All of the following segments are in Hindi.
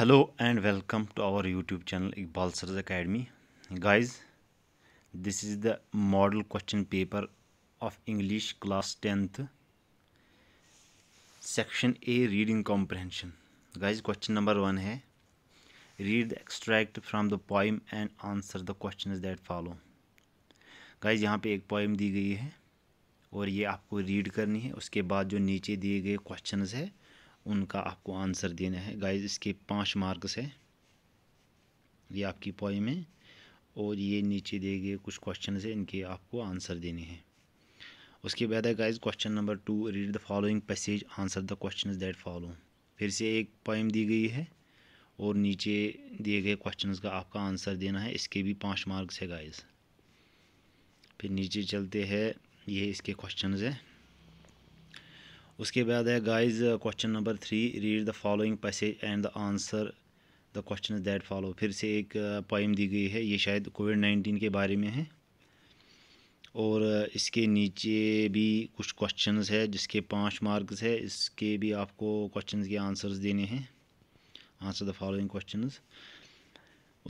hello and welcome to our YouTube channel Iqbal Saraj academy guys this is the model question paper of English class tenth section A reading comprehension guys question number one है read the extract from the poem and answer the question that follow guys यहाँ पे एक पोइम दी गई है और ये आपको रीड करनी है उसके बाद जो नीचे दिए गए क्वेश्चन है उनका आपको आंसर देना है गाइस इसके पाँच मार्क्स है ये आपकी पॉइम है और ये नीचे दिए गए कुछ क्वेश्चन है इनके आपको आंसर देने हैं उसके बाद है guys question number two read the following passage answer the question that follow फिर से एक पॉइम दी गई है और नीचे दिए गए क्वेश्चन का आपका आंसर देना है इसके भी पाँच मार्क्स है गाइज फिर नीचे चलते हैं ये इसके क्वेश्चन हैं उसके बाद है guys question number three read the following passage and the answer the question that follow फिर से एक पोइम uh, दी गई है ये शायद कोविड नाइन्टीन के बारे में है और uh, इसके नीचे भी कुछ क्वेश्चंस है जिसके पाँच मार्क्स है इसके भी आपको क्वेश्चंस के आंसर्स देने हैं आंसर द फॉलोइंग क्वेश्चंस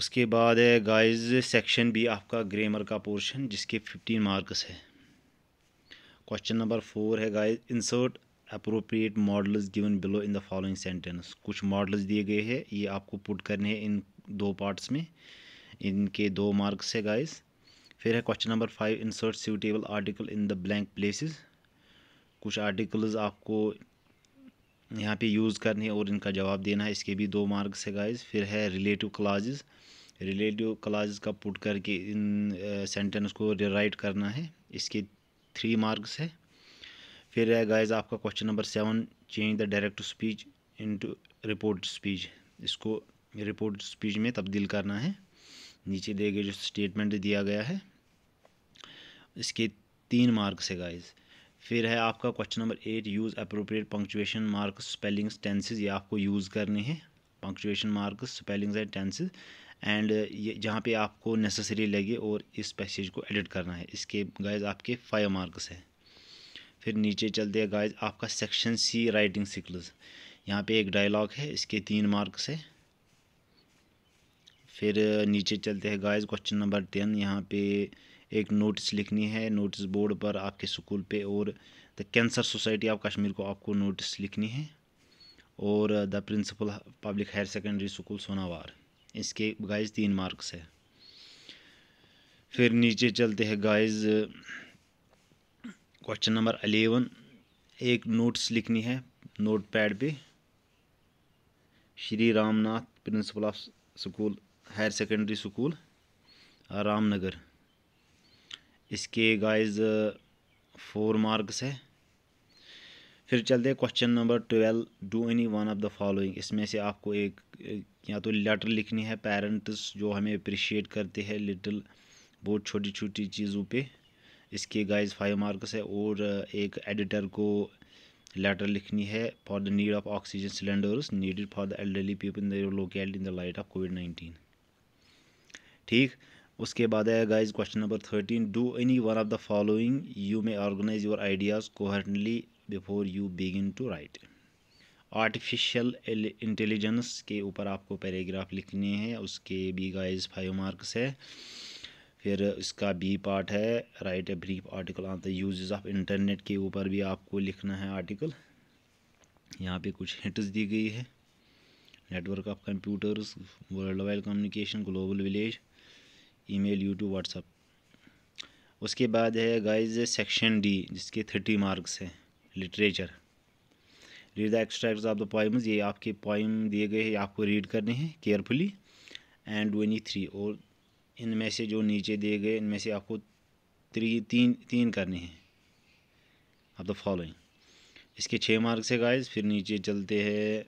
उसके बाद है गाइस सेक्शन भी आपका ग्रामर का पोर्शन जिसके फिफ्टीन मार्क्स है क्वेश्चन नंबर फोर है guys insert appropriate modals given below in the following sentence कुछ मॉडल्स दिए गए हैं ये आपको पुट करने हैं इन दो पार्ट्स में इनके दो मार्क्स है गाइस फिर है question number five insert suitable article in the blank places कुछ आर्टिकल्स आपको यहाँ पे यूज़ करने और इनका जवाब देना है इसके भी दो मार्क्स है गाइस फिर है रिलेटिव क्लाजेस रिलेटिव क्लाजेस का पुट करके इन सेंटेंस को राइट करना है इसके थ्री मार्क्स है फिर है गाइज आपका question number seven change the direct speech into report speech इसको रिपोर्ट स्पीच में तब्दील करना है नीचे दिए गए जो स्टेटमेंट दिया गया है इसके तीन मार्क्स है गाइज फिर है आपका question number eight use appropriate punctuation marks spellings tenses ये आपको यूज़ करने हैं punctuation marks spellings and tenses and ये जहाँ पे आपको नेसेसरी लगे और इस पैसेज को एडिट करना है इसके गाइज आपके फाइव मार्क्स हैं फिर नीचे चलते दिया गाइज़ आपका सेक्शन सी राइटिंग स्किल्स यहाँ पे एक डायलॉग है इसके तीन मार्क्स है फिर नीचे चलते हैं गाइस क्वेश्चन नंबर टेन यहाँ पे एक नोटिस लिखनी है नोटिस बोर्ड पर आपके स्कूल पे और the cancer society of Kashmir को आपको नोटिस लिखनी है और the principal public higher secondary school Sonawar इसके गाइस तीन मार्क्स है फिर नीचे चलते हैं गाइज़ क्वेश्चन नंबर अलेवन एक नोट्स लिखनी है नोट पैड पे Shri Ramnath principal of school higher secondary school Ramnagar इसके गाइस फोर मार्क्स है फिर चलते हैं question number twelve do any one of the following इसमें से आपको एक या तो लेटर लिखनी है पेरेंट्स जो हमें अप्रिशिएट करते हैं लिटिल बहुत छोटी छोटी चीज़ों पे इसके गाइस फाइव मार्क्स है और एक एडिटर को लेटर लिखनी है for the need of oxygen cylinders needed for the elderly people in the locality in the light of covid nineteen ठीक उसके बाद आया guys question number thirteen do any one of the following you may organize your ideas coherently before you begin to write artificial intelligence के ऊपर आपको पैराग्राफ लिखने हैं उसके भी गाइज फाइव मार्क्स है फिर इसका बी पार्ट है write a brief article on the uses of internet के ऊपर भी आपको लिखना है आर्टिकल यहाँ पे कुछ हिंट्स दी गई है network of computers world wide communication global village email YouTube WhatsApp उसके बाद है गाइज सेक्शन डी जिसके थर्टी मार्क्स हैं literature read the extract of the poems ये आपके पॉइम दिए गए हैं आपको रीड करने हैं केयरफुली एंड ट्वेंटी थ्री और इनमें से जो नीचे दिए गए इनमें से आपको त्री तीन तीन करने हैं अब द फॉलोइंग इसके छः मार्क्स है गाइस फिर नीचे चलते हैं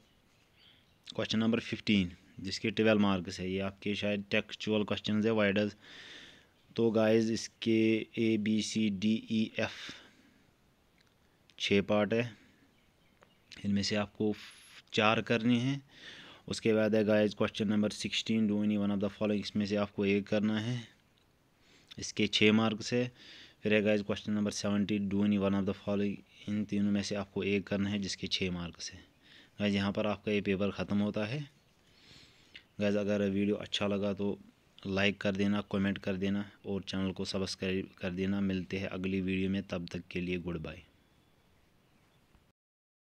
क्वेश्चन नंबर फिफ्टीन जिसके ट्वेल्व मार्क्स है ये आपके शायद टेक्चुअल क्वेश्चन है वाइडर्स तो गाइस इसके A B C D E F छः पार्ट है इनमें से आपको चार करने हैं उसके बाद है guys question number sixteen do any one of the following इसमें से आपको एक करना है इसके छः मार्क्स है फिर है guys question number seventeen do any one of the following इन तीनों में से आपको एक करना है जिसके छः मार्क्स है गाइज यहाँ पर आपका ये पेपर ख़त्म होता है गाइज अगर वीडियो अच्छा लगा तो लाइक कर देना कमेंट कर देना और चैनल को सब्सक्राइब कर देना मिलते हैं अगली वीडियो में तब तक के लिए गुड बाय